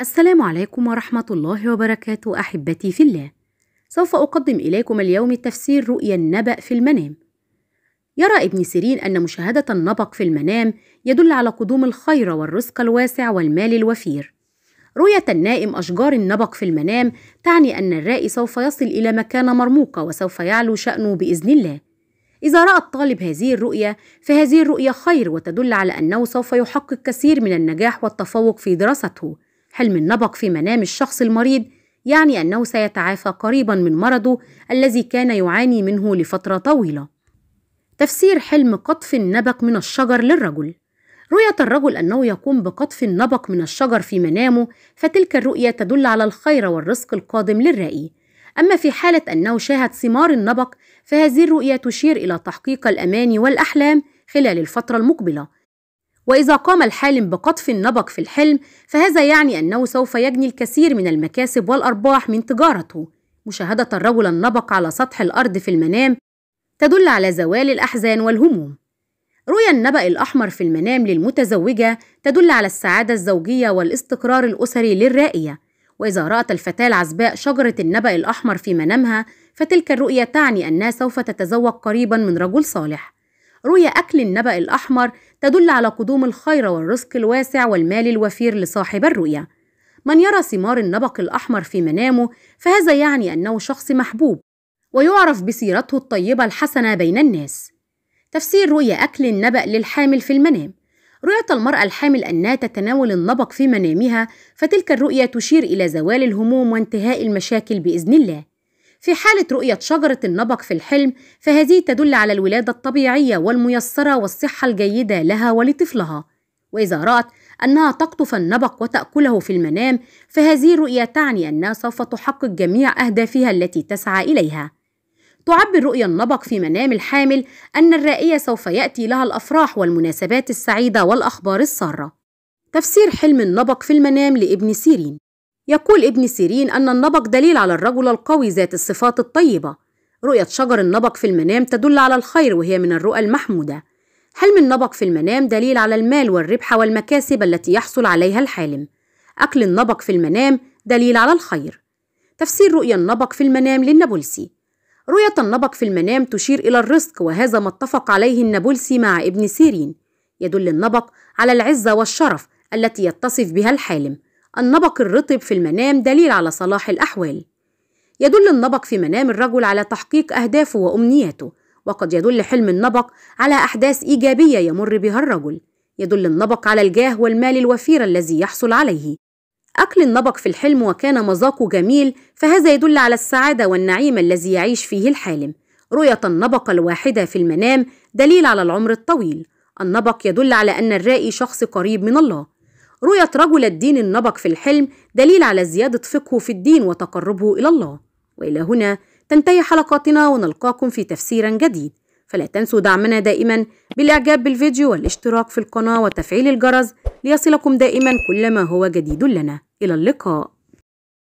السلام عليكم ورحمة الله وبركاته أحبتي في الله سوف أقدم إليكم اليوم تفسير رؤيا النبأ في المنام يرى ابن سيرين أن مشاهدة النبق في المنام يدل على قدوم الخير والرزق الواسع والمال الوفير رؤية النائم أشجار النبق في المنام تعني أن الرائي سوف يصل إلى مكان مرموقة وسوف يعلو شأنه بإذن الله إذا رأى الطالب هذه الرؤية فهذه الرؤية خير وتدل على أنه سوف يحقق كثير من النجاح والتفوق في دراسته حلم النبق في منام الشخص المريض يعني أنه سيتعافى قريبا من مرضه الذي كان يعاني منه لفترة طويلة. تفسير حلم قطف النبق من الشجر للرجل رؤية الرجل أنه يقوم بقطف النبق من الشجر في منامه فتلك الرؤية تدل على الخير والرزق القادم للرائي أما في حالة أنه شاهد ثمار النبق فهذه الرؤية تشير إلى تحقيق الأماني والأحلام خلال الفترة المقبلة وإذا قام الحالم بقطف النبق في الحلم فهذا يعني أنه سوف يجني الكثير من المكاسب والأرباح من تجارته مشاهدة الرجل النبق على سطح الأرض في المنام تدل على زوال الأحزان والهموم رؤيا النبأ الأحمر في المنام للمتزوجة تدل على السعادة الزوجية والاستقرار الأسري للرائية وإذا رأت الفتاة العزباء شجرة النبأ الأحمر في منامها فتلك الرؤية تعني أنها سوف تتزوج قريبا من رجل صالح رؤيا أكل النبأ الأحمر تدل على قدوم الخير والرزق الواسع والمال الوفير لصاحب الرؤية من يرى ثمار النبق الأحمر في منامه فهذا يعني أنه شخص محبوب ويعرف بسيرته الطيبة الحسنة بين الناس تفسير رؤية أكل النبأ للحامل في المنام رؤية المرأة الحامل أنها تتناول النبق في منامها فتلك الرؤية تشير إلى زوال الهموم وانتهاء المشاكل بإذن الله في حالة رؤية شجرة النبق في الحلم فهذه تدل على الولادة الطبيعية والميسرة والصحة الجيدة لها ولطفلها وإذا رأت أنها تقطف النبق وتأكله في المنام فهذه الرؤية تعني أنها سوف تحقق جميع أهدافها التي تسعى إليها تعبر رؤية النبق في منام الحامل أن الرائية سوف يأتي لها الأفراح والمناسبات السعيدة والأخبار السارة تفسير حلم النبق في المنام لابن سيرين يقول ابن سيرين أن النبق دليل على الرجل القوي ذات الصفات الطيبة رؤية شجر النبق في المنام تدل على الخير وهي من الرؤى المحمودة حلم النبق في المنام دليل على المال والربح والمكاسب التي يحصل عليها الحالم أكل النبق في المنام دليل على الخير تفسير رؤيا النبق في المنام للنابلسي رؤية النبق في المنام تشير إلى الرزق وهذا ما اتفق عليه النابلسي مع ابن سيرين يدل النبق على العزة والشرف التي يتصف بها الحالم النبق الرطب في المنام دليل على صلاح الأحوال يدل النبق في منام الرجل على تحقيق أهدافه وأمنياته وقد يدل حلم النبق على أحداث إيجابية يمر بها الرجل يدل النبق على الجاه والمال الوفير الذي يحصل عليه أكل النبق في الحلم وكان مذاقه جميل فهذا يدل على السعادة والنعيم الذي يعيش فيه الحالم رؤية النبق الواحدة في المنام دليل على العمر الطويل النبق يدل على أن الرائي شخص قريب من الله رؤية رجل الدين النبق في الحلم دليل على زيادة فقهه في الدين وتقربه إلى الله وإلى هنا تنتهي حلقاتنا ونلقاكم في تفسير جديد فلا تنسوا دعمنا دائما بالإعجاب بالفيديو والاشتراك في القناة وتفعيل الجرس ليصلكم دائما كل ما هو جديد لنا إلى اللقاء